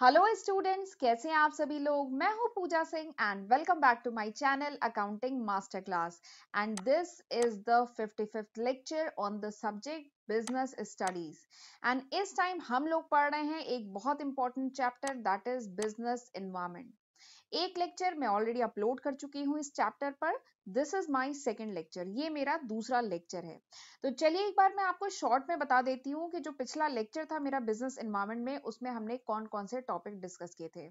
hello students कैसे हैं आप सभी लोग मैं हूं Pooja Singh and welcome back to my channel accounting master class and this is the 55th lecture on the subject business studies and इस टाइम हम लोग पढ़ रहे हैं एक बहुत important chapter that is business environment एक लेक्चर मैं ऑलरेडी अपलोड कर चुकी हूँ इस चैप्टर पर this is my second lecture ये मेरा दूसरा लेक्चर है तो चलिए एक बार मैं आपको शॉर्ट में बता देती हूँ कि जो पिछला लेक्चर था मेरा बिजनेस इन्वायरमेंट में उसमें हमने कौन कौन से टॉपिक डिस्कस किए थे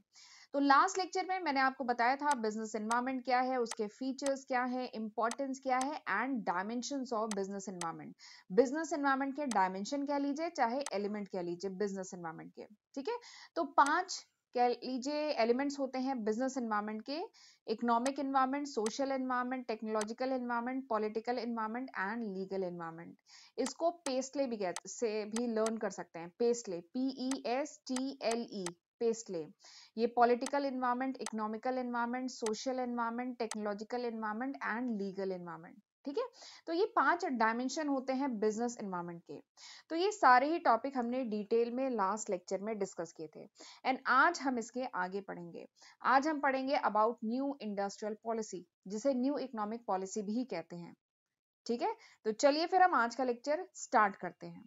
तो लास्ट लेक्चर में मैंने आपको बताया था बिजनेस इन्वायरमेंट क्या है उसके फीचर्स क्या है इंपॉर्टेंस क्या है and dimension of business environment business environment के डायमेंशन क्या लीजिए चाहे एलिमेंट क्या लीजिए बिजनेस इन्वायरमेंट के ठीक है तो पांच कह लीजिए एलिमेंट्स होते हैं बिजनेस इन्वायरमेंट के economic environment social environment technological environment political environment and legal environment इसको पेस्टले भी कहते से भी लर्न कर सकते हैं PESTLE P E S T L E PESTLE ये political environment economical environment social environment technological environment and legal environment ठीक है तो ये पांच डायमेंशन होते हैं बिजनेस इन्वायरमेंट के तो ये सारे ही टॉपिक हमने डिटेल में लास्ट लेक्चर में डिस्कस किए थे एंड आज हम इसके आगे पढ़ेंगे आज हम पढ़ेंगे अबाउट न्यू इंडस्ट्रियल पॉलिसी जिसे न्यू इकोनॉमिक पॉलिसी भी कहते हैं ठीक है तो चलिए फिर हम आज का लेक्चर स्टार्ट करते हैं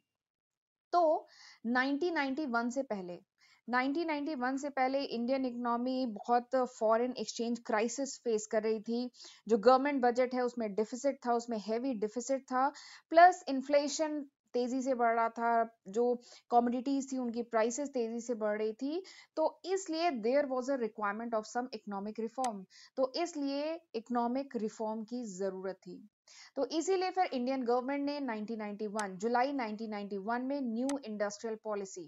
तो 1991 से पहले 1991 से पहले इंडियन इकोनॉमी बहुत फॉरेन एक्सचेंज क्राइसिस फेस कर रही थी जो गवर्नमेंट बजट है उसमें डिफिसिट था उसमें हैवी डिफिसिट था प्लस इन्फ्लेशन तेजी से बढ़ रहा था जो कॉमोडिटीज थी उनकी प्राइसेस तेजी से बढ़ रही थी तो इसलिए there was a requirement of some economic reform तो इसलिए इकोनॉमिक रिफॉर्म की जरूरत थी तो इसीलिए फिर इंडियन गवर्नमेंट ने 1991 जुलाई 1991 में new industrial policy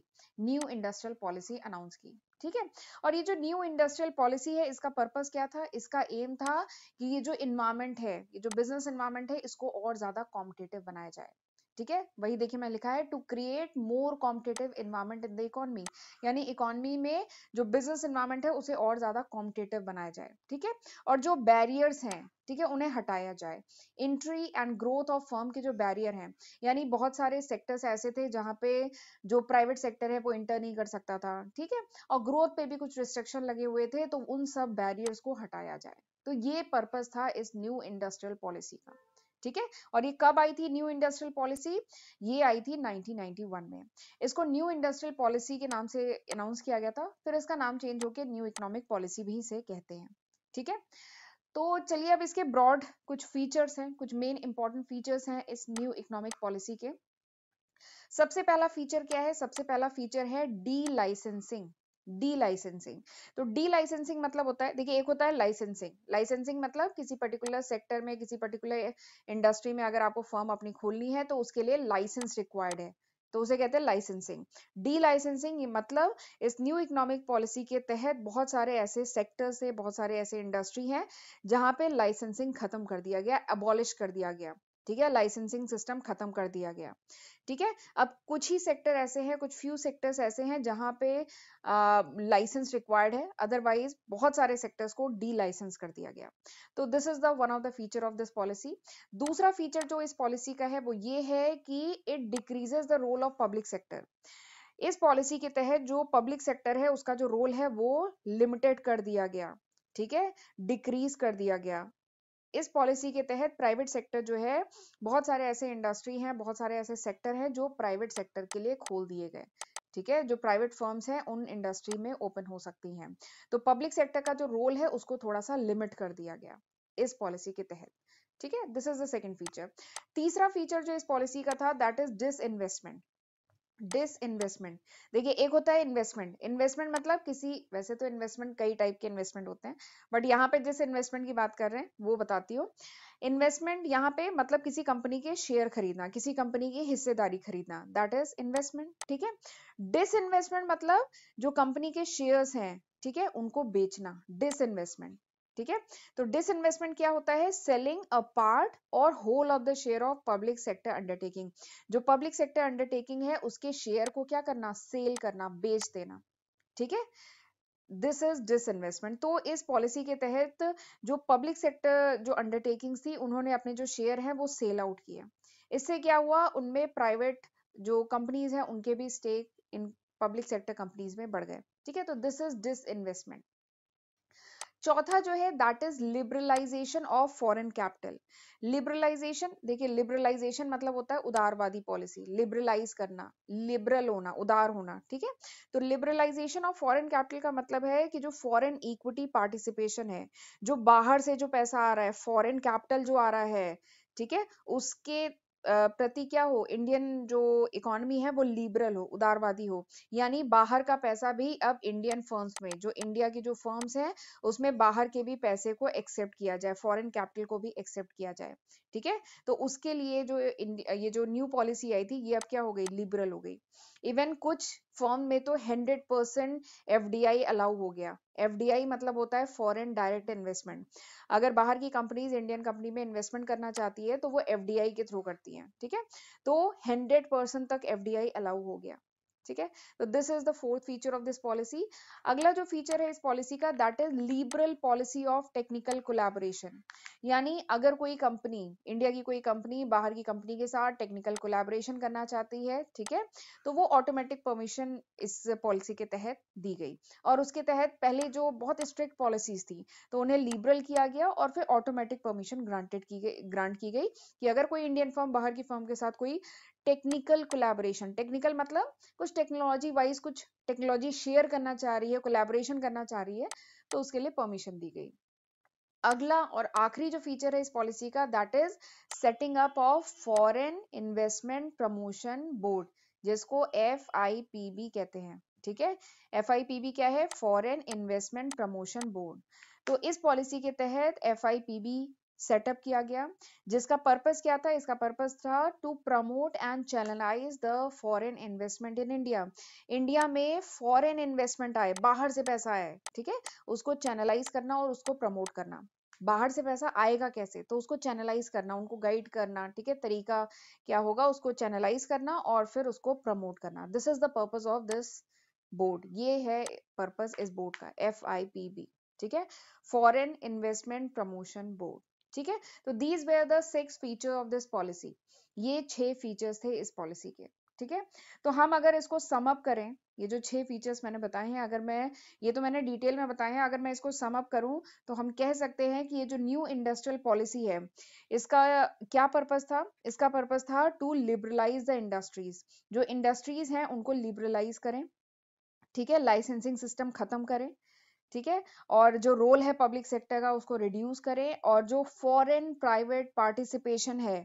new industrial policy announce की ठीक है और ये जो न्यू इंडस्ट्रियल पॉलिसी है इसका पर्पस क्या था इसका एम था कि ये जो इन्वायरमेंट है ये जो बिजनेस इन्वायरमेंट है इसको और ज्यादा कॉम्पिटेटिव बनाया जाए ठीक है वही देखिए मैं लिखा है to create more competitive environment in the economy यानी इकोनॉमी में जो बिजनेस इन्वायरमेंट है उसे और ज्यादा कॉम्पिटेटिव बनाया जाए ठीक है और जो बैरियर्स हैं ठीक है उन्हें हटाया जाए entry and growth of firm के जो बैरियर हैं यानी बहुत सारे सेक्टर्स ऐसे थे जहाँ पे जो प्राइवेट सेक्टर है वो इंटर नहीं कर सकता था ठीक है और ग्रोथ पे भी कुछ रिस्ट्रिक्शन लगे हुए थे तो उन सब बैरियर्स को हटाया जाए तो ये पर्पज था इस न्यू इंडस्ट्रियल पॉलिसी का ठीक है और ये कब आई थी न्यू इंडस्ट्रियल पॉलिसी ये आई थी 1991 में इसको न्यू इंडस्ट्रियल पॉलिसी के नाम से अनाउंस किया गया था फिर इसका नाम चेंज होकर न्यू इकोनॉमिक पॉलिसी भी इसे कहते हैं ठीक है तो चलिए अब इसके ब्रॉड कुछ फीचर्स हैं कुछ मेन इंपॉर्टेंट फीचर्स हैं इस न्यू इकोनॉमिक पॉलिसी के सबसे पहला फीचर क्या है सबसे पहला फीचर है डी लाइसेंसिंग डी लाइसेंसिंग तो डी लाइसेंसिंग मतलब होता है देखिए एक होता है लाइसेंसिंग लाइसेंसिंग मतलब किसी पर्टिकुलर सेक्टर में किसी पर्टिकुलर इंडस्ट्री में अगर आपको फर्म अपनी खोलनी है तो उसके लिए लाइसेंस रिक्वायर्ड है तो उसे कहते हैं लाइसेंसिंग डी लाइसेंसिंग मतलब इस न्यू इकोनॉमिक पॉलिसी के तहत बहुत सारे ऐसे सेक्टर से बहुत सारे ऐसे इंडस्ट्री हैं जहां पे लाइसेंसिंग खत्म कर दिया गया अबॉलिश कर दिया गया ठीक है लाइसेंसिंग सिस्टम खत्म कर दिया गया ठीक है अब कुछ ही सेक्टर ऐसे हैं कुछ फ्यू सेक्टर्स ऐसे हैं जहां पे लाइसेंस रिक्वायर्ड है अदरवाइज बहुत सारे सेक्टर्स को डी लाइसेंस कर दिया गया तो this is the one of the feature of this policy दूसरा फीचर जो इस पॉलिसी का है वो ये है कि it decreases the role of public sector इस पॉलिसी के तहत जो पब्लिक सेक्टर है उसका जो रोल है वो लिमिटेड कर दिया गया ठीक है डिक्रीज कर दिया गया इस पॉलिसी के तहत प्राइवेट सेक्टर जो है बहुत सारे ऐसे इंडस्ट्री हैं बहुत सारे ऐसे सेक्टर हैं जो प्राइवेट सेक्टर के लिए खोल दिए गए ठीक है जो प्राइवेट फर्म्स हैं उन इंडस्ट्री में ओपन हो सकती हैं तो पब्लिक सेक्टर का जो रोल है उसको थोड़ा सा लिमिट कर दिया गया इस पॉलिसी के तहत ठीक है this is the second feature तीसरा फीचर जो इस पॉलिसी का था that is disinvestment disinvestment देखिए एक होता है इन्वेस्टमेंट इन्वेस्टमेंट मतलब किसी वैसे तो इन्वेस्टमेंट कई टाइप के इन्वेस्टमेंट होते हैं बट यहाँ पे जिस इन्वेस्टमेंट की बात कर रहे हैं वो बताती हूँ इन्वेस्टमेंट यहाँ पे मतलब किसी कंपनी के शेयर खरीदना किसी कंपनी की हिस्सेदारी खरीदना दैट इज इन्वेस्टमेंट ठीक है डिस इन्वेस्टमेंट मतलब जो कंपनी के शेयर्स हैं ठीक है उनको बेचना डिस इन्वेस्टमेंट ठीक है तो डिसइन्वेस्टमेंट क्या होता है selling a part or whole of the share of public sector undertaking जो पब्लिक सेक्टर अंडरटेकिंग है उसके शेयर को क्या करना सेल करना बेच देना ठीक है दिस इज डिसइन्वेस्टमेंट तो इस पॉलिसी के तहत जो पब्लिक सेक्टर जो अंडरटेकिंग थी उन्होंने अपने जो शेयर हैं वो सेल आउट किए इससे क्या हुआ उनमें प्राइवेट जो कंपनीज हैं उनके भी stake in public sector companies में बढ़ गए ठीक है तो दिस इज डिसइन्वेस्टमेंट चौथा जो है that is liberalisation of foreign capital liberalisation देखिए लिबरलाइजेशन मतलब होता है उदारवादी पॉलिसी लिबरलाइज करना लिबरल होना उदार होना ठीक है तो लिबरलाइजेशन ऑफ फॉरेन कैपिटल का मतलब है कि जो फॉरेन इक्विटी पार्टिसिपेशन है जो बाहर से जो पैसा आ रहा है फॉरेन कैपिटल जो आ रहा है ठीक है उसके प्रति क्या हो इंडियन जो इकोनॉमी है वो लिबरल हो उदारवादी हो यानी बाहर का पैसा भी अब इंडियन फर्म्स में जो इंडिया की जो फर्म्स हैं उसमें बाहर के भी पैसे को एक्सेप्ट किया जाए फॉरेन कैपिटल को भी एक्सेप्ट किया जाए ठीक है तो उसके लिए जो ये जो न्यू पॉलिसी आई थी ये अब क्या हो गई लिबरल हो गई इवन कुछ फॉर्म में तो 100 परसेंट एफ अलाउ हो गया एफ मतलब होता है फॉरेन डायरेक्ट इन्वेस्टमेंट अगर बाहर की कंपनीज इंडियन कंपनी में इन्वेस्टमेंट करना चाहती है तो वो एफ के थ्रू करती हैं ठीक है तो 100 परसेंट तक एफ अलाउ हो गया ठीक है तो this is the fourth feature of this policy अगला जो फीचर है इस पॉलिसी का that is liberal policy of technical collaboration यानी अगर कोई कंपनी इंडिया की कोई कंपनी बाहर की कंपनी के साथ टेक्निकल कोलैबोरेशन करना चाहती है ठीक है तो वो ऑटोमेटिक परमिशन इस पॉलिसी के तहत दी गई और उसके तहत पहले जो बहुत स्ट्रिक्ट पॉलिसीज थी तो उन्हें लिबरल किया गया और फिर ऑटोमेटिक परमिशन ग्रांटेड की गई ग्रांट की गई कि अगर कोई इंडियन फर्म बाहर की फर्म के साथ कोई टेक्निकल कोलैबोरेशन टेक्निकल मतलब कुछ टेक्नोलॉजी वाइज कुछ टेक्नोलॉजी शेयर करना चाह रही है कोलैबोरेशन करना चाह रही है तो उसके लिए परमिशन दी गई अगला और आखिरी जो फीचर है इस पॉलिसी का that is setting up of foreign investment promotion board जिसको एफ कहते हैं ठीक है एफ क्या है फॉरेन इन्वेस्टमेंट प्रमोशन बोर्ड तो इस पॉलिसी के तहत एफ सेटअप किया गया जिसका पर्पस क्या था इसका पर्पस था to promote and channelise the foreign investment in India India में फॉरेन इन्वेस्टमेंट आए बाहर से पैसा आए ठीक है उसको चैनलाइज करना और उसको प्रमोट करना बाहर से पैसा आएगा कैसे तो उसको चैनलाइज करना उनको गाइड करना ठीक है तरीका क्या होगा उसको चैनलाइज करना और फिर उसको प्रमोट करना this is the purpose of this board ये है पर्पज इस बोर्ड का एफ आई पी बी ठीक है फॉरेन इन्वेस्टमेंट प्रमोशन बोर्ड ठीक है तो these were the six feature of this policy ये छह फीचर्स थे इस पॉलिसी के ठीक है तो हम अगर इसको समअप करें ये जो छह फीचर्स मैंने बताए हैं अगर मैं ये तो मैंने डिटेल में बताए हैं अगर मैं इसको समअप करूं तो हम कह सकते हैं कि ये जो न्यू इंडस्ट्रियल पॉलिसी है इसका क्या पर्पस था इसका पर्पस था टू लिबरलाइज द इंडस्ट्रीज जो इंडस्ट्रीज हैं उनको लिबरलाइज करें ठीक है लाइसेंसिंग सिस्टम खत्म करें ठीक है और जो रोल है पब्लिक सेक्टर का उसको रिड्यूस करें और जो फॉरेन प्राइवेट पार्टिसिपेशन है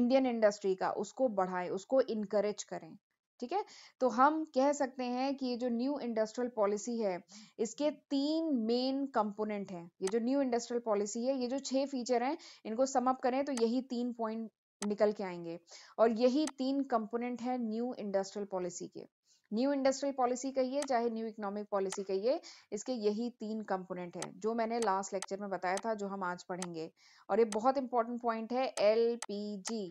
इंडियन इंडस्ट्री का उसको बढ़ाएं उसको इनकरेज करें ठीक है तो हम कह सकते हैं कि ये जो न्यू इंडस्ट्रियल पॉलिसी है इसके तीन मेन कंपोनेंट हैं ये जो न्यू इंडस्ट्रियल पॉलिसी है ये जो छह फीचर हैं इनको समअप करें तो यही तीन पॉइंट निकल के आएंगे और यही तीन कंपोनेंट है न्यू इंडस्ट्रियल पॉलिसी के न्यू इंडस्ट्रियल पॉलिसी कहिए चाहे न्यू इकोनॉमिक पॉलिसी कहिए इसके यही तीन कंपोनेंट हैं जो मैंने लास्ट लेक्चर में बताया था जो हम आज पढ़ेंगे और ये बहुत इंपॉर्टेंट पॉइंट है L P G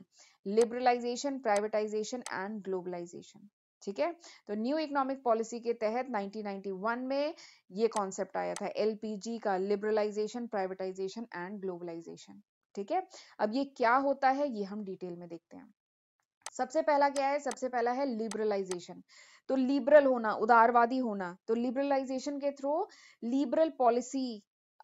liberalisation privatisation and globalisation ठीक है तो न्यू इकोनॉमिक पॉलिसी के तहत 1991 में ये कॉन्सेप्ट आया था एलपीजी का लिबरलाइजेशन प्राइवेटाइजेशन एंड ग्लोबलाइजेशन ठीक है अब ये क्या होता है ये हम डिटेल में देखते हैं सबसे पहला क्या है सबसे पहला है लिबरलाइजेशन तो लिबरल होना उदारवादी होना तो लिबरलाइजेशन के थ्रू लिबरल पॉलिसी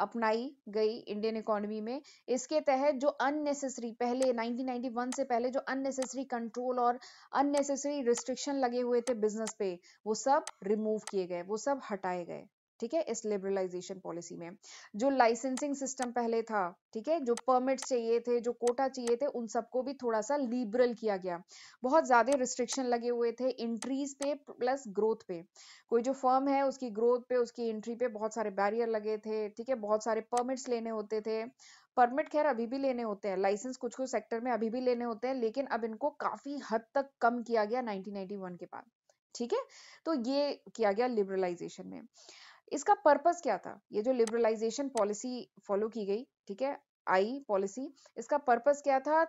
अपनाई गई इंडियन इकोनॉमी में इसके तहत जो अननेसेसरी पहले 1991 से पहले जो अननेसेसरी कंट्रोल और अननेसेसरी रिस्ट्रिक्शन लगे हुए थे बिजनेस पे वो सब रिमूव किए गए वो सब हटाए गए ठीक है इस लिबरलाइजेशन पॉलिसी में जो लाइसेंसिंग सिस्टम पहले था ठीक है जो परमिट चाहिए थे जो कोटा चाहिए थे उन सबको भी थोड़ा सा लिबरल किया गया बहुत ज्यादा रिस्ट्रिक्शन लगे हुए थे इंट्रीज पे प्लस ग्रोथ पे कोई जो फर्म है उसकी ग्रोथ पे उसकी एंट्री पे बहुत सारे बैरियर लगे थे ठीक है बहुत सारे परमिट्स लेने होते थे परमिट खैर अभी भी लेने होते हैं लाइसेंस कुछ कुछ सेक्टर में अभी भी लेने होते हैं लेकिन अब इनको काफी हद तक कम किया गया 1991 के बाद ठीक है तो ये किया गया लिबरलाइजेशन में इसका पर्पस क्या था ये जो लिबरलाइजेशन पॉलिसी फॉलो की गई ठीक है आई पॉलिसी इसका पर्पस क्या था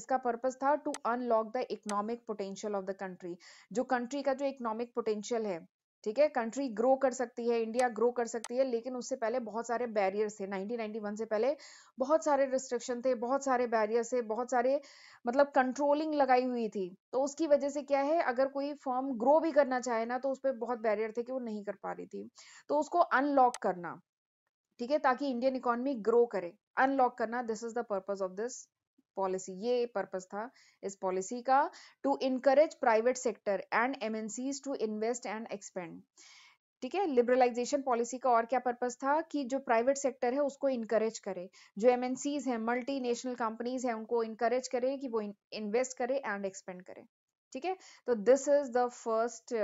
इसका पर्पस था to unlock the economic potential of the country जो कंट्री का जो इकोनॉमिक पोटेंशियल है ठीक है कंट्री ग्रो कर सकती है इंडिया ग्रो कर सकती है लेकिन उससे पहले बहुत सारे बैरियर्स थे 1991 से पहले बहुत सारे रिस्ट्रिक्शन थे बहुत सारे बैरियर्स थे बहुत सारे मतलब कंट्रोलिंग लगाई हुई थी तो उसकी वजह से क्या है अगर कोई फॉर्म ग्रो भी करना चाहे ना तो उस पर बहुत बैरियर थे कि वो नहीं कर पा रही थी तो उसको अनलॉक करना ठीक है ताकि इंडियन इकोनॉमी ग्रो करे अनलॉक करना this is the purpose of this policy ये पर्पस था इस पॉलिसी का to encourage private sector and MNCs to invest and expand ठीक है लिबरलाइजेशन पॉलिसी का और क्या पर्पस था कि जो प्राइवेट सेक्टर है उसको इनकरेज करे जो एमएनसीज है मल्टी नेशनल कंपनीज है उनको इनकरेज करे कि वो इन्वेस्ट करे एंड एक्सपेंड करे ठीक है तो this is the first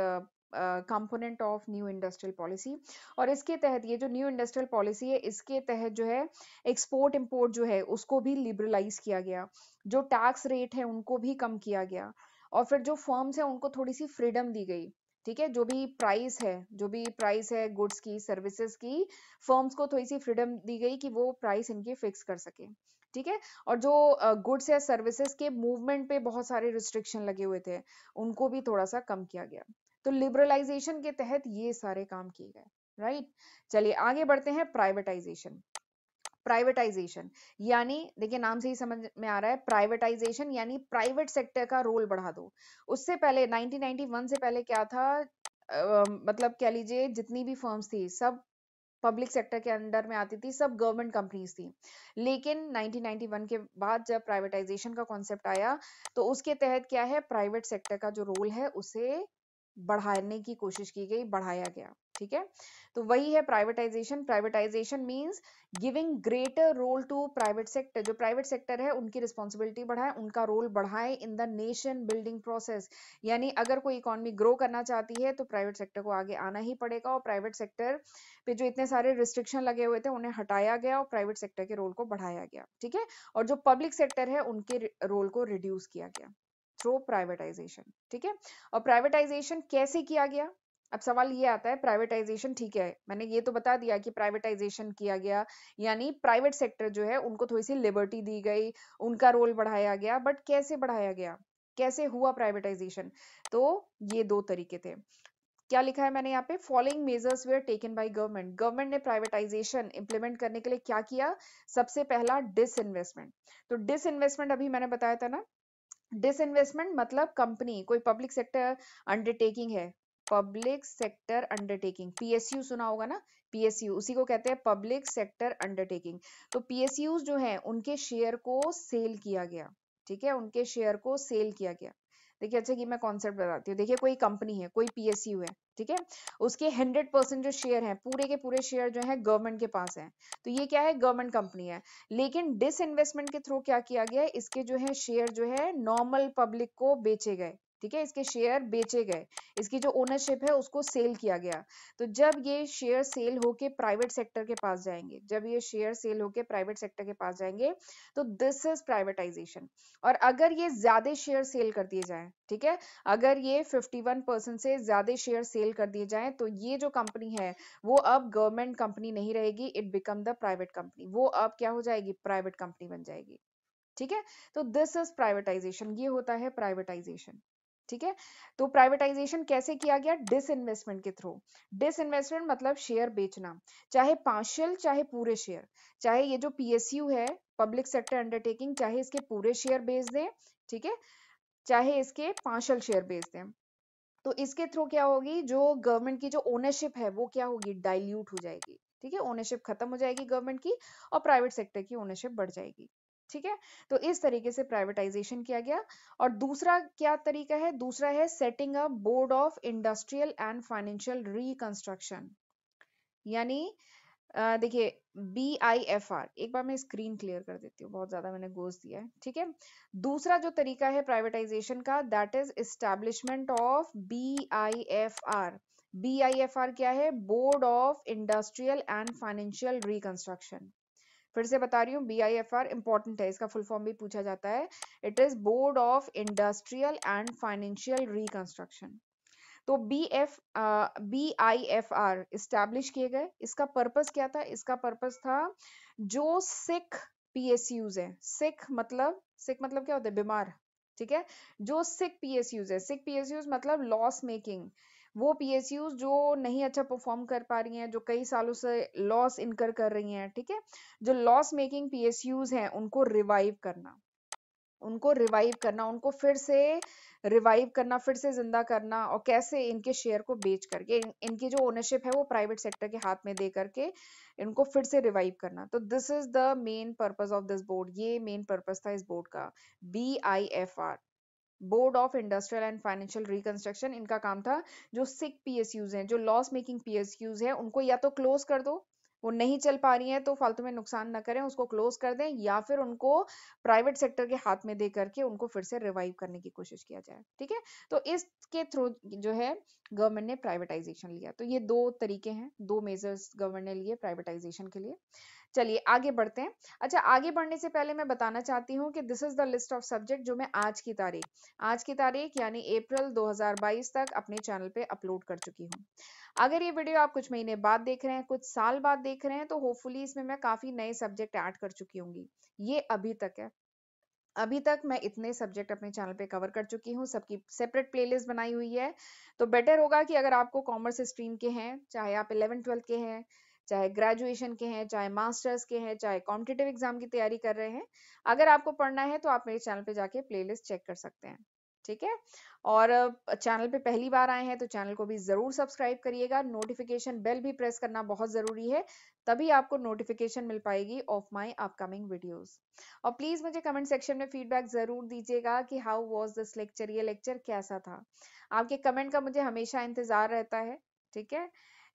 component of new industrial policy और इसके तहत ये जो न्यू इंडस्ट्रियल पॉलिसी है इसके तहत जो है एक्सपोर्ट इम्पोर्ट जो है उसको भी लिबरलाइज किया गया जो टैक्स रेट है उनको भी कम किया गया और फिर जो फर्म्स है उनको थोड़ी सी फ्रीडम दी गई ठीक है जो भी प्राइस है जो भी प्राइस है गुड्स की सर्विसेज की फर्म्स को थोड़ी सी फ्रीडम दी गई कि वो प्राइस इनकी फिक्स कर सके ठीक है और जो गुड्स या सर्विसेज के मूवमेंट पे बहुत सारे रिस्ट्रिक्शन लगे हुए थे उनको भी थोड़ा सा कम किया गया तो लिबरलाइजेशन के तहत ये सारे काम किए गए राइट चलिए आगे बढ़ते हैं प्राइवेटाइजेशन प्राइवेटाइजेशन यानी देखिए नाम से ही समझ में आ रहा है प्राइवेटाइजेशन यानी प्राइवेट सेक्टर का रोल बढ़ा दो उससे पहले 1991 से पहले क्या था आ, मतलब कह लीजिए जितनी भी फर्म्स थी सब पब्लिक सेक्टर के अंडर में आती थी सब गवर्नमेंट कंपनीज थी लेकिन 1991 के बाद जब प्राइवेटाइजेशन का कॉन्सेप्ट आया तो उसके तहत क्या है प्राइवेट सेक्टर का जो रोल है उसे बढ़ाने की कोशिश की गई बढ़ाया गया ठीक है तो वही है privatisation privatisation means giving greater role to private sector जो प्राइवेट सेक्टर है उनकी रिस्पॉन्सिबिलिटी बढ़ाए उनका रोल बढ़ाए in the nation building process यानी अगर कोई इकोनॉमी ग्रो करना चाहती है तो प्राइवेट सेक्टर को आगे आना ही पड़ेगा और प्राइवेट सेक्टर पे जो इतने सारे रिस्ट्रिक्शन लगे हुए थे उन्हें हटाया गया और प्राइवेट सेक्टर के रोल को बढ़ाया गया ठीक है और जो पब्लिक सेक्टर है उनके रोल को रिड्यूस किया गया थ्रो तो प्राइवेटाइजेशन ठीक है और प्राइवेटाइजेशन कैसे किया गया अब सवाल ये आता है प्राइवेटाइजेशन ठीक है मैंने ये तो बता दिया कि प्राइवेटाइजेशन किया गया यानी प्राइवेट सेक्टर जो है उनको थोड़ी सी लिबर्टी दी गई उनका रोल बढ़ाया गया बट कैसे बढ़ाया गया कैसे हुआ प्राइवेटाइजेशन तो ये दो तरीके थे क्या लिखा है मैंने यहाँ पे following measures were taken by government government ने प्राइवेटाइजेशन इंप्लीमेंट करने के लिए क्या किया सबसे पहला डिसइन्वेस्टमेंट तो डिसइन्वेस्टमेंट अभी मैंने बताया था ना डिसइन्वेस्टमेंट मतलब कंपनी कोई पब्लिक सेक्टर अंडरटेकिंग है पब्लिक सेक्टर अंडरटेकिंग पीएसयू सुना होगा ना पीएसयू उसी को कहते हैं पब्लिक सेक्टर अंडरटेकिंग तो पीएसयू जो है उनके शेयर को सेल किया गया ठीक है उनके शेयर को सेल किया गया देखिए अच्छा कि मैं कॉन्सेप्ट बताती हूँ देखिए कोई कंपनी है कोई पीएसयू है ठीक है उसके हंड्रेड परसेंट जो शेयर हैं पूरे के पूरे शेयर जो है गवर्नमेंट के पास हैं तो ये क्या है गवर्नमेंट कंपनी है लेकिन डिस इन्वेस्टमेंट के थ्रू क्या किया गया इसके जो है शेयर जो है नॉर्मल पब्लिक को बेचे गए ठीक है इसके शेयर बेचे गए इसकी जो ओनरशिप है उसको सेल किया गया तो जब ये शेयर सेल होके प्राइवेट सेक्टर के पास जाएंगे जब ये शेयर सेल होके प्राइवेट सेक्टर के पास जाएंगे तो दिस इज प्राइवेटाइजेशन और अगर ये ज्यादा शेयर सेल कर दिए जाए ठीक है अगर ये 51 परसेंट से ज्यादा शेयर सेल कर दिए जाए तो ये जो कंपनी है वो अब गवर्नमेंट कंपनी नहीं रहेगी it become the private company वो अब क्या हो जाएगी प्राइवेट कंपनी बन जाएगी ठीक है तो दिस इज प्राइवेटाइजेशन ये होता है प्राइवेटाइजेशन ठीक है तो प्राइवेटाइजेशन कैसे किया गया डिस इन्वेस्टमेंट के थ्रू डिस इन्वेस्टमेंट मतलब शेयर बेचना चाहे पार्शियल चाहे पूरे शेयर चाहे ये जो पीएसयू है पब्लिक सेक्टर अंडरटेकिंग चाहे इसके पूरे शेयर बेच दें ठीक है चाहे इसके पार्शियल शेयर बेच दें तो इसके थ्रू क्या होगी जो गवर्नमेंट की जो ओनरशिप है वो क्या होगी डाइल्यूट हो जाएगी ठीक है ओनरशिप खत्म हो जाएगी गवर्नमेंट की और प्राइवेट सेक्टर की ओनरशिप बढ़ जाएगी ठीक है तो इस तरीके से प्राइवेटाइजेशन किया गया और दूसरा क्या तरीका है दूसरा है setting up board of industrial and financial reconstruction यानी देखिए बी आई एफ आर एक बार मैं स्क्रीन क्लियर कर देती हूँ बहुत ज्यादा मैंने गोज दिया है ठीक है दूसरा जो तरीका है प्राइवेटाइजेशन का that is establishment of B I F R B I F R क्या है board of industrial and financial reconstruction फिर से बता रही हूँ B I F R important है इसका फुल फॉर्म भी पूछा जाता है it is board of industrial and financial reconstruction तो B F B I F R establish किए गए इसका पर्पज क्या था इसका पर्पज था जो सिख पीएसयूज है सिख मतलब सिख मतलब क्या होता है बीमार ठीक है जो एस पीएसयूज है एस पीएसयूज मतलब लॉस मेकिंग वो पी जो नहीं अच्छा परफॉर्म कर पा रही हैं जो कई सालों से लॉस इनकर कर रही हैं ठीक है जो लॉस मेकिंग पी हैं उनको रिवाइव करना उनको रिवाइव करना उनको फिर से रिवाइव करना फिर से जिंदा करना और कैसे इनके शेयर को बेच करके इन, इनकी जो ओनरशिप है वो प्राइवेट सेक्टर के हाथ में दे करके इनको फिर से रिवाइव करना तो this is the main purpose of this board ये मेन पर्पज था इस बोर्ड का B I F R board of industrial and financial reconstruction इनका काम था जो सिक पीएसयूज हैं जो लॉस मेकिंग पीएसयूज हैं उनको या तो क्लोज कर दो वो नहीं चल पा रही है तो फालतू में नुकसान ना करें उसको क्लोज कर दें या फिर उनको प्राइवेट सेक्टर के हाथ में दे करके उनको फिर से रिवाइव करने की कोशिश किया जाए ठीक है तो इसके थ्रू जो है गवर्नमेंट ने प्राइवेटाइजेशन लिया तो ये दो तरीके हैं दो मेजर्स गवर्नमेंट ने लिए प्राइवेटाइजेशन के लिए चलिए आगे बढ़ते हैं अच्छा आगे बढ़ने से पहले मैं बताना चाहती हूँ कि this is the list of subject जो मैं आज की तारीख आज की तारीख यानी अप्रैल 2022 तक अपने चैनल पे अपलोड कर चुकी हूँ अगर ये वीडियो आप कुछ महीने बाद देख रहे हैं कुछ साल बाद देख रहे हैं तो होपफुली इसमें मैं काफी नए सब्जेक्ट ऐड कर चुकी होंगी ये अभी तक है अभी तक मैं इतने सब्जेक्ट अपने चैनल पे कवर कर चुकी हूँ सबकी सेपरेट प्लेलिस्ट बनाई हुई है तो बेटर होगा कि अगर आपको कॉमर्स स्ट्रीम के हैं चाहे आप इलेवन ट्वेल्थ के हैं चाहे ग्रेजुएशन के हैं चाहे मास्टर्स के हैं चाहे कॉम्पिटेटिव एग्जाम की तैयारी कर रहे हैं अगर आपको पढ़ना है तो आप मेरे चैनल पे जाके प्लेलिस्ट चेक कर सकते हैं ठीक है और चैनल पे पहली बार आए हैं तो चैनल को भी ज़रूर सब्सक्राइब करिएगा नोटिफिकेशन बेल भी प्रेस करना बहुत ज़रूरी है तभी आपको नोटिफिकेशन मिल पाएगी ऑफ माय अपकमिंग वीडियोस और प्लीज़ मुझे कमेंट सेक्शन में फीडबैक ज़रूर दीजिएगा कि हाउ वाज दिस लेक्चर ये लेक्चर कैसा था आपके कमेंट का मुझे हमेशा इंतज़ार रहता है ठीक है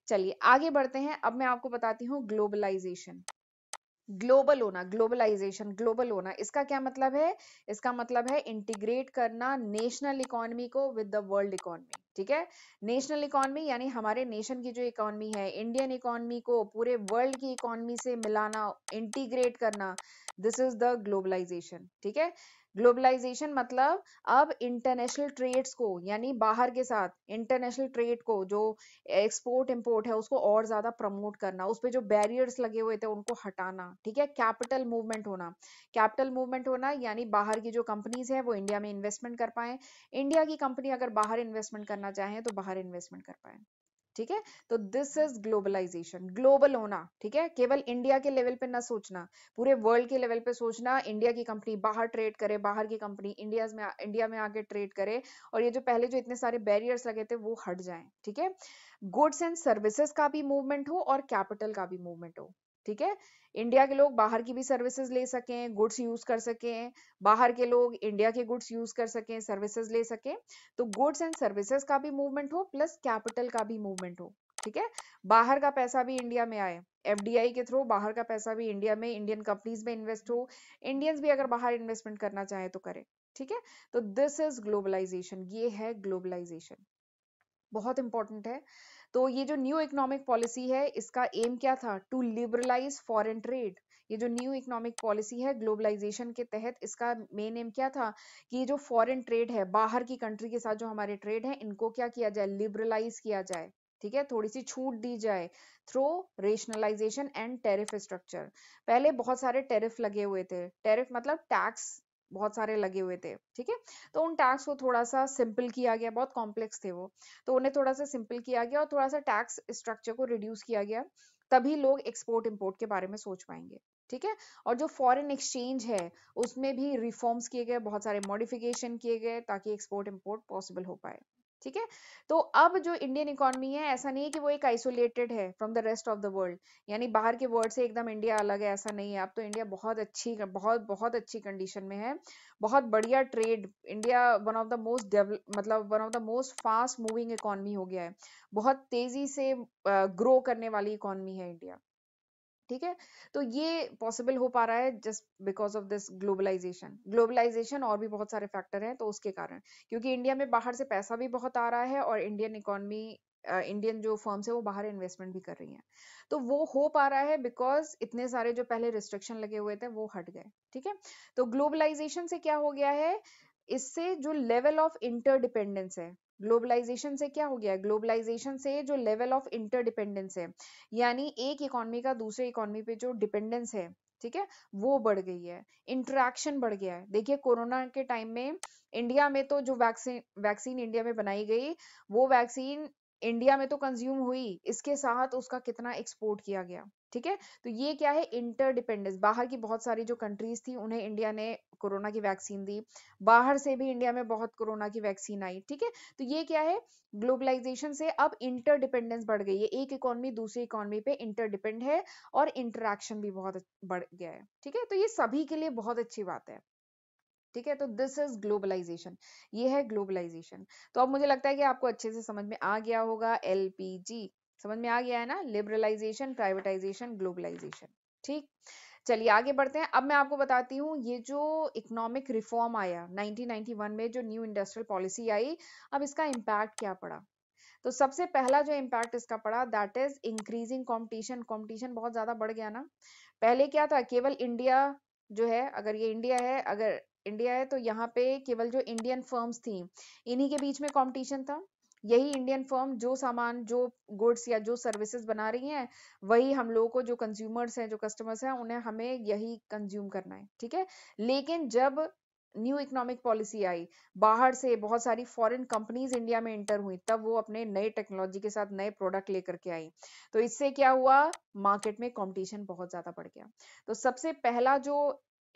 चलिए आगे बढ़ते हैं अब मैं आपको बताती हूँ ग्लोबलाइजेशन ग्लोबल होना ग्लोबलाइजेशन ग्लोबल होना इसका क्या मतलब है इसका मतलब है इंटीग्रेट करना नेशनल इकोनॉमी को विद द वर्ल्ड इकोनॉमी ठीक है नेशनल इकोनॉमी यानी हमारे नेशन की जो इकोनॉमी है इंडियन इकोनॉमी को पूरे वर्ल्ड की इकोनॉमी से मिलाना इंटीग्रेट करना दिस इज द ग्लोबलाइजेशन ठीक है ग्लोबलाइजेशन मतलब अब इंटरनेशनल ट्रेड्स को यानी बाहर के साथ इंटरनेशनल ट्रेड को जो एक्सपोर्ट इंपोर्ट है उसको और ज्यादा प्रमोट करना उस पर जो बैरियर्स लगे हुए थे उनको हटाना ठीक है कैपिटल मूवमेंट होना कैपिटल मूवमेंट होना यानी बाहर की जो कंपनीज है वो इंडिया में इन्वेस्टमेंट कर पाए इंडिया की कंपनी अगर बाहर इन्वेस्टमेंट करना चाहें तो बाहर इन्वेस्टमेंट कर पाए ठीक है तो दिस इज ग्लोबलाइजेशन ग्लोबल होना ठीक है केवल इंडिया के लेवल पे ना सोचना पूरे वर्ल्ड के लेवल पे सोचना इंडिया की कंपनी बाहर ट्रेड करे बाहर की कंपनी इंडिया में इंडिया में आके ट्रेड करे और ये जो पहले जो इतने सारे बैरियर्स लगे थे वो हट जाए ठीक है गुड्स एंड सर्विसेज का भी मूवमेंट हो और कैपिटल का भी मूवमेंट हो ठीक है इंडिया के लोग बाहर की भी सर्विसेज ले सकें गुड्स यूज कर सकें बाहर के लोग इंडिया के गुड्स यूज कर सकें सर्विसेज ले सकें तो गुड्स एंड सर्विसेज का भी मूवमेंट हो प्लस कैपिटल का भी मूवमेंट हो ठीक है बाहर का पैसा भी इंडिया में आए एफ के थ्रू बाहर का पैसा भी इंडिया में इंडियन कंपनीज में इन्वेस्ट हो इंडियंस भी अगर बाहर इन्वेस्टमेंट करना चाहे तो करें ठीक है तो दिस इज ग्लोबलाइजेशन ये है ग्लोबलाइजेशन बहुत इंपॉर्टेंट है तो ये जो न्यू इकोनॉमिक पॉलिसी है इसका एम क्या था टू लिबरलाइज फॉरेन ट्रेड ये जो न्यू इकोनॉमिक पॉलिसी है ग्लोबलाइजेशन के तहत इसका मेन एम क्या था कि ये जो फॉरेन ट्रेड है बाहर की कंट्री के साथ जो हमारे ट्रेड है इनको क्या किया जाए लिबरलाइज किया जाए ठीक है थोड़ी सी छूट दी जाए through rationalisation and tariff structure पहले बहुत सारे टेरिफ लगे हुए थे टेरिफ मतलब टैक्स बहुत सारे लगे हुए थे ठीक है तो उन टैक्स को थोड़ा सा सिंपल किया गया बहुत कॉम्प्लेक्स थे वो तो उन्हें थोड़ा सा सिंपल किया गया और थोड़ा सा टैक्स स्ट्रक्चर को रिड्यूस किया गया तभी लोग एक्सपोर्ट इम्पोर्ट के बारे में सोच पाएंगे ठीक है और जो फॉरेन एक्सचेंज है उसमें भी रिफॉर्म्स किए गए बहुत सारे मॉडिफिकेशन किए गए ताकि एक्सपोर्ट इम्पोर्ट पॉसिबल हो पाए ठीक है तो अब जो इंडियन इकोनॉमी है ऐसा नहीं है कि वो एक आइसोलेटेड है from the rest of the world यानी बाहर के वर्ल्ड से एकदम इंडिया अलग है ऐसा नहीं है अब तो इंडिया बहुत अच्छी बहुत बहुत अच्छी कंडीशन में है बहुत बढ़िया trade India one of the most develop मतलब one of the most fast moving economy हो गया है बहुत तेजी से ग्रो करने वाली इकोनॉमी है इंडिया ठीक है तो ये पॉसिबल हो पा रहा है just because of this globalisation globalisation और भी बहुत सारे फैक्टर हैं तो उसके कारण क्योंकि इंडिया में बाहर से पैसा भी बहुत आ रहा है और इंडियन इकोनॉमी इंडियन जो फर्म्स है वो बाहर इन्वेस्टमेंट भी कर रही हैं तो वो हो पा रहा है बिकॉज इतने सारे जो पहले रिस्ट्रिक्शन लगे हुए थे वो हट गए ठीक है तो ग्लोबलाइजेशन से क्या हो गया है इससे जो लेवल ऑफ इंटरडिपेंडेंस है ग्लोबलाइजेशन से क्या हो गया ग्लोबलाइजेशन से जो लेवल ऑफ इंटरडिपेंडेंस है यानी एक इकोनॉमी का दूसरे इकोनॉमी पे जो डिपेंडेंस है ठीक है वो बढ़ गई है इंट्रैक्शन बढ़ गया है देखिए कोरोना के टाइम में इंडिया में तो जो वैक्सीन वैक्सीन इंडिया में बनाई गई वो वैक्सीन इंडिया में तो कंज्यूम हुई इसके साथ उसका कितना एक्सपोर्ट किया गया ठीक है तो ये क्या है इंटरडिपेंडेंस बाहर की बहुत सारी जो कंट्रीज थी उन्हें इंडिया ने कोरोना की वैक्सीन दी बाहर से भी इंडिया में बहुत कोरोना की वैक्सीन आई ठीक है तो ये क्या है ग्लोबलाइजेशन से अब इंटरडिपेंडेंस बढ़ गई है एक इकोनॉमी दूसरी इकोनॉमी पे इंटरडिपेंड है और इंटरेक्शन भी बहुत बढ़ गया है ठीक है तो ये सभी के लिए बहुत अच्छी बात है ठीक है तो दिस इज ग्लोबलाइजेशन ये है ग्लोबलाइजेशन तो अब मुझे लगता है कि आपको अच्छे से समझ में आ गया होगा एलपीजी समझ में आ गया है ना लिबरलाइजेशन प्राइवेटाइजेशन ग्लोबलाइजेशन ठीक चलिए आगे बढ़ते हैं अब मैं आपको बताती हूँ ये जो इकोनॉमिक रिफॉर्म आया 1991 में जो न्यू इंडस्ट्रियल पॉलिसी आई अब इसका इम्पैक्ट क्या पड़ा तो सबसे पहला जो इम्पैक्ट इसका पड़ा that is increasing competition competition बहुत ज़्यादा बढ़ गया ना पहले क्या था केवल इंडिया जो है अगर ये इंडिया है अगर इंडिया है तो यहाँ पे केवल जो इंडियन फर्म्स थी इन्हीं के बीच में कॉम्पिटिशन था यही इंडियन फर्म जो सामान जो गुड्स या जो सर्विसेज बना रही हैं वही हम लोगों को जो कंज्यूमर्स हैं जो कस्टमर्स हैं उन्हें हमें यही कंज्यूम करना है ठीक है लेकिन जब न्यू इकोनॉमिक पॉलिसी आई बाहर से बहुत सारी फॉरेन कंपनीज इंडिया में इंटर हुई तब वो अपने नए टेक्नोलॉजी के साथ नए प्रोडक्ट लेकर के आई तो इससे क्या हुआ मार्केट में कॉम्पिटिशन बहुत ज्यादा बढ़ गया तो सबसे पहला जो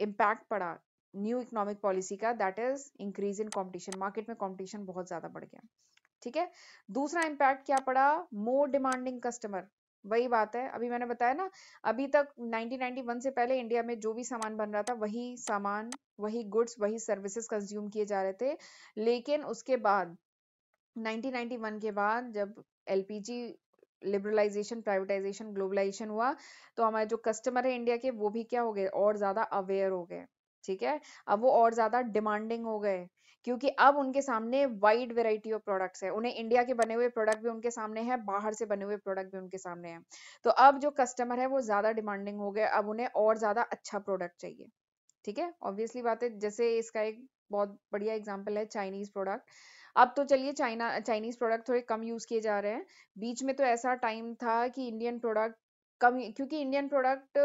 इम्पैक्ट पड़ा न्यू इकोनॉमिक पॉलिसी का that is increase in competition market में कंपटीशन बहुत ज्यादा बढ़ गया ठीक है दूसरा इम्पैक्ट क्या पड़ा मोर डिमांडिंग कस्टमर वही बात है अभी मैंने बताया ना अभी तक 1991 से पहले इंडिया में जो भी सामान बन रहा था वही सामान वही गुड्स वही सर्विसेज कंज्यूम किए जा रहे थे लेकिन उसके बाद 1991 के बाद जब एलपीजी लिबरलाइजेशन प्राइवेटाइजेशन ग्लोबलाइजेशन हुआ तो हमारे जो कस्टमर है इंडिया के वो भी क्या हो गए और ज़्यादा अवेयर हो गए ठीक है अब वो और ज्यादा डिमांडिंग हो गए क्योंकि अब उनके सामने वाइड वेराइटी ऑफ प्रोडक्ट्स है उन्हें इंडिया के बने हुए प्रोडक्ट भी उनके सामने हैं बाहर से बने हुए प्रोडक्ट भी उनके सामने हैं तो अब जो कस्टमर है वो ज्यादा डिमांडिंग हो गए अब उन्हें और ज्यादा अच्छा प्रोडक्ट चाहिए ठीक है ऑब्वियसली बात है जैसे इसका एक बहुत बढ़िया एग्जाम्पल है चाइनीज प्रोडक्ट अब तो चलिए चाइना चाइनीज प्रोडक्ट थोड़े कम यूज किए जा रहे हैं बीच में तो ऐसा टाइम था कि इंडियन प्रोडक्ट कम क्योंकि इंडियन प्रोडक्ट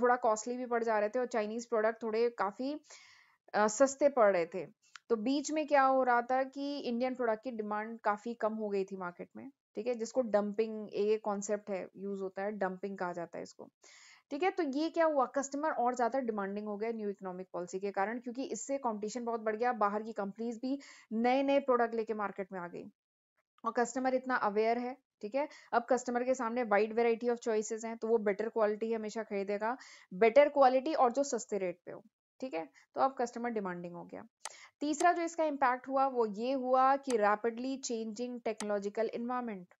थोड़ा कॉस्टली भी पड़ जा रहे थे और चाइनीज प्रोडक्ट थोड़े काफ़ी सस्ते पड़ रहे थे तो बीच में क्या हो रहा था कि इंडियन प्रोडक्ट की डिमांड काफ़ी कम हो गई थी मार्केट में ठीक है जिसको डंपिंग ये कॉन्सेप्ट है यूज़ होता है डंपिंग कहा जाता है इसको ठीक है तो ये क्या हुआ कस्टमर और ज़्यादा डिमांडिंग हो गया न्यू इकोनॉमिक पॉलिसी के कारण क्योंकि इससे कंपटीशन बहुत बढ़ गया बाहर की कंपनीज भी नए नए प्रोडक्ट लेके मार्केट में आ गई और कस्टमर इतना अवेयर है ठीक है अब कस्टमर के सामने वाइड वेराइटी ऑफ चॉइसेस हैं तो वो बेटर क्वालिटी हमेशा खरीदेगा बेटर क्वालिटी और जो सस्ते रेट पे हो ठीक है तो अब कस्टमर डिमांडिंग हो गया तीसरा जो इसका इम्पैक्ट हुआ वो ये हुआ कि rapidly changing technological environment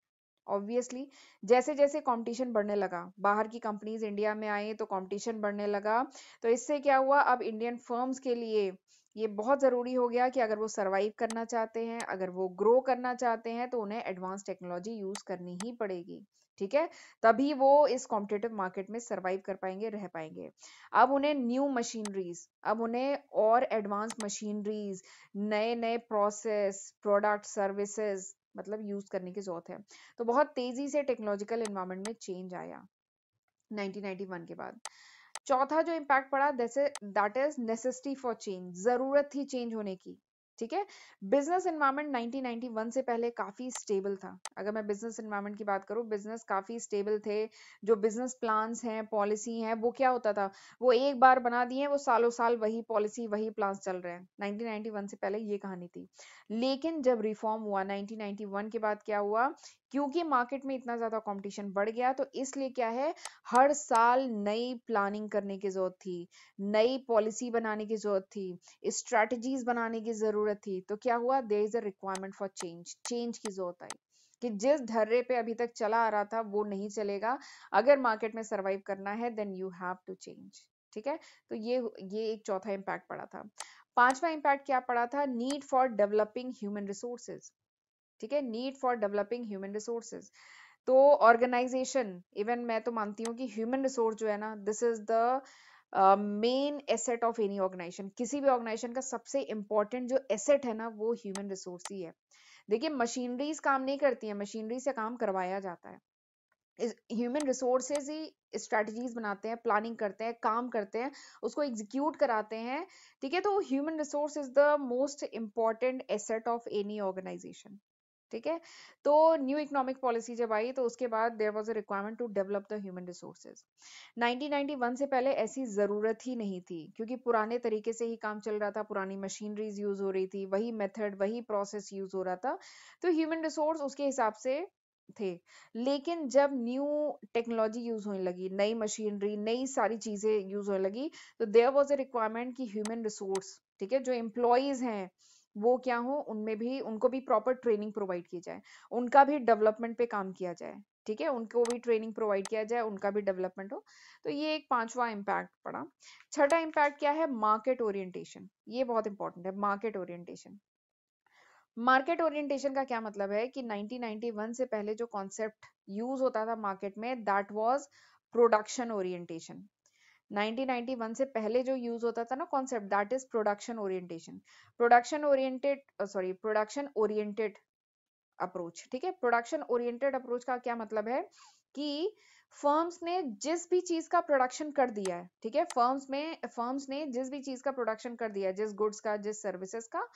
obviously जैसे जैसे कंपटीशन बढ़ने लगा बाहर की कंपनीज इंडिया में आई तो कंपटीशन बढ़ने लगा तो इससे क्या हुआ अब इंडियन फर्म्स के लिए ये बहुत ज़रूरी हो गया कि अगर वो सरवाइव करना चाहते हैं अगर वो ग्रो करना चाहते हैं तो उन्हें एडवांस टेक्नोलॉजी यूज़ करनी ही पड़ेगी ठीक है तभी वो इस कॉम्पिटेटिव मार्केट में सर्वाइव कर पाएंगे रह पाएंगे अब उन्हें न्यू मशीनरीज अब उन्हें और एडवांस मशीनरीज नए नए प्रोसेस प्रोडक्ट सर्विसेज मतलब यूज करने की जरूरत है तो बहुत तेजी से टेक्नोलॉजिकल इन्वायरमेंट में चेंज आया 1991 के बाद चौथा जो इम्पैक्ट पड़ा जैसे that is necessity for change जरूरत थी चेंज होने की ठीक है बिजनेस इन्वायरमेंट 1991 से पहले काफी स्टेबल था अगर मैं बिजनेस इन्वायरमेंट की बात करूं बिजनेस काफी स्टेबल थे जो बिजनेस प्लान्स हैं पॉलिसी हैं वो क्या होता था वो एक बार बना दिए वो सालों साल वही पॉलिसी वही प्लान्स चल रहे हैं 1991 से पहले ये कहानी थी लेकिन जब रिफॉर्म हुआ 1991 के बाद क्या हुआ क्योंकि मार्केट में इतना ज़्यादा कंपटीशन बढ़ गया तो इसलिए क्या है हर साल नई प्लानिंग करने की ज़रूरत थी नई पॉलिसी बनाने की ज़रूरत थी स्ट्रेटजीज बनाने की ज़रूरत थी तो क्या हुआ there is a requirement for change change की ज़रूरत आई कि जिस धर्रे पे अभी तक चला आ रहा था वो नहीं चलेगा अगर मार्केट में सर्वाइव करना है then you have to change ठीक है तो ये ये एक चौथा इम्पैक्ट पड़ा था पांचवा इम्पैक्ट क्या पड़ा था need for developing human resources ठीक है need for developing human resources तो ऑर्गेनाइजेशन इवन मैं तो मानती हूँ कि ह्यूमन रिसोर्स जो है ना this is the main asset of any organisation किसी भी ऑर्गेनाइजेशन का सबसे इंपॉर्टेंट जो एसेट है ना वो ह्यूमन रिसोर्स ही है देखिए मशीनरीज काम नहीं करती है मशीनरी से काम करवाया जाता है ह्यूमन रिसोर्सेज ही स्ट्रेटजीज बनाते हैं प्लानिंग करते हैं काम करते हैं उसको एग्जीक्यूट कराते हैं ठीक है तो human resource is the most important asset of any organisation ठीक है तो न्यू इकोनॉमिक पॉलिसी जब आई तो उसके बाद there was a requirement to develop the human resources 1991 से पहले ऐसी ज़रूरत ही नहीं थी क्योंकि पुराने तरीके से ही काम चल रहा था पुरानी मशीनरीज यूज़ हो रही थी वही मेथड वही प्रोसेस यूज़ हो रहा था तो ह्यूमन रिसोर्स उसके हिसाब से थे लेकिन जब न्यू टेक्नोलॉजी यूज होने लगी नई मशीनरी नई सारी चीज़ें यूज होने लगी तो देर वॉज अ रिक्वायरमेंट कि ह्यूमन रिसोर्स ठीक है जो एम्प्लॉयज़ हैं वो क्या हो उनमें भी उनको भी प्रॉपर ट्रेनिंग प्रोवाइड की जाए उनका भी डेवलपमेंट पे काम किया जाए ठीक है उनको भी ट्रेनिंग प्रोवाइड किया जाए उनका भी डेवलपमेंट हो तो ये एक पांचवा इम्पैक्ट पड़ा छठा इम्पैक्ट क्या है मार्केट ओरिएंटेशन ये बहुत इंपॉर्टेंट है मार्केट ओरिएंटेशन मार्केट ओरिएंटेशन का क्या मतलब है कि 1991 से पहले जो कॉन्सेप्ट यूज होता था मार्केट में दैट वाज प्रोडक्शन ओरिएंटेशन 1991 से पहले जो यूज होता था ना concept that is production orientation production oriented sorry production oriented approach ठीक है प्रोडक्शन ओरिएंटेड अप्रोच का क्या मतलब है कि फर्म्स ने जिस भी चीज का प्रोडक्शन कर दिया है ठीक है फर्म्स में फर्म्स ने जिस भी चीज का प्रोडक्शन कर दिया है जिस गुड्स का जिस सर्विसेज का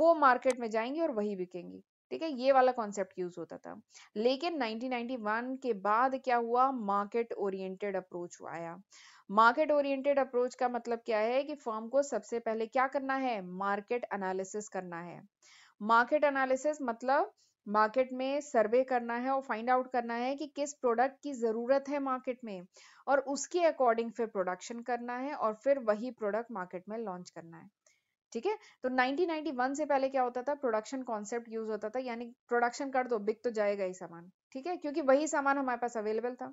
वो मार्केट में जाएंगी और वही बिकेंगी ठीक है ये वाला कॉन्सेप्ट यूज होता था लेकिन 1991 के बाद क्या हुआ मार्केट ओरिएंटेड अप्रोच आया मार्केट ओरिएंटेड अप्रोच का मतलब क्या है कि फर्म को सबसे पहले क्या करना है मार्केट एनालिसिस करना है मार्केट एनालिसिस मतलब मार्केट में सर्वे करना है और फाइंड आउट करना है कि किस प्रोडक्ट की ज़रूरत है मार्केट में और उसके अकॉर्डिंग फिर प्रोडक्शन करना है और फिर वही प्रोडक्ट मार्केट में लॉन्च करना है ठीक है तो 1991 से पहले क्या होता था प्रोडक्शन कॉन्सेप्ट यूज होता था यानी प्रोडक्शन कर दो बिक तो जाएगा ही सामान ठीक है क्योंकि वही सामान हमारे पास अवेलेबल था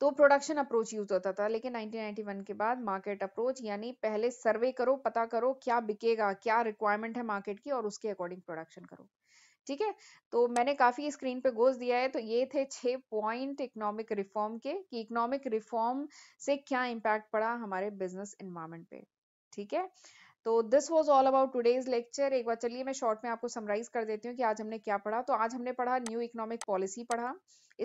तो प्रोडक्शन अप्रोच यूज होता था लेकिन 1991 के बाद मार्केट अप्रोच यानी पहले सर्वे करो पता करो क्या बिकेगा क्या रिक्वायरमेंट है मार्केट की और उसके अकॉर्डिंग प्रोडक्शन करो ठीक है तो मैंने काफी स्क्रीन पे गोज दिया है तो ये थे छह पॉइंट इकोनॉमिक रिफॉर्म के कि इकोनॉमिक रिफॉर्म से क्या इम्पैक्ट पड़ा हमारे बिजनेस इन्वायरमेंट पे ठीक है तो this was all about today's lecture एक बार चलिए मैं शॉर्ट में आपको समराइज कर देती हूँ कि आज हमने क्या पढ़ा तो आज हमने पढ़ा न्यू इकोनॉमिक पॉलिसी पढ़ा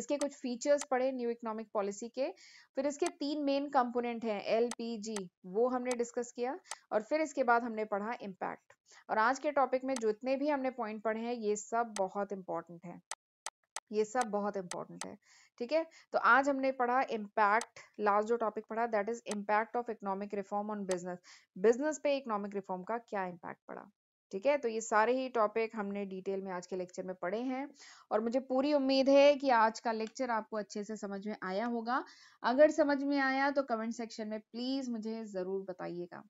इसके कुछ फीचर्स पढ़े न्यू इकोनॉमिक पॉलिसी के फिर इसके तीन मेन कंपोनेंट हैं एल पी जी वो हमने डिस्कस किया और फिर इसके बाद हमने पढ़ा इम्पैक्ट और आज के टॉपिक में जितने भी हमने पॉइंट पढ़े हैं ये सब बहुत इंपॉर्टेंट है ये सब बहुत इंपॉर्टेंट है ठीक है तो आज हमने पढ़ा इम्पैक्ट लास्ट जो टॉपिक पढ़ा that is impact of economic reform on business business पे इकोनॉमिक रिफॉर्म का क्या इम्पैक्ट पड़ा ठीक है तो ये सारे ही टॉपिक हमने डिटेल में आज के लेक्चर में पढ़े हैं और मुझे पूरी उम्मीद है कि आज का लेक्चर आपको अच्छे से समझ में आया होगा अगर समझ में आया तो कमेंट सेक्शन में प्लीज मुझे जरूर बताइएगा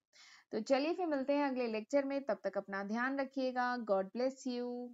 तो चलिए फिर मिलते हैं अगले लेक्चर में तब तक अपना ध्यान रखिएगा गॉड ब्लेस यू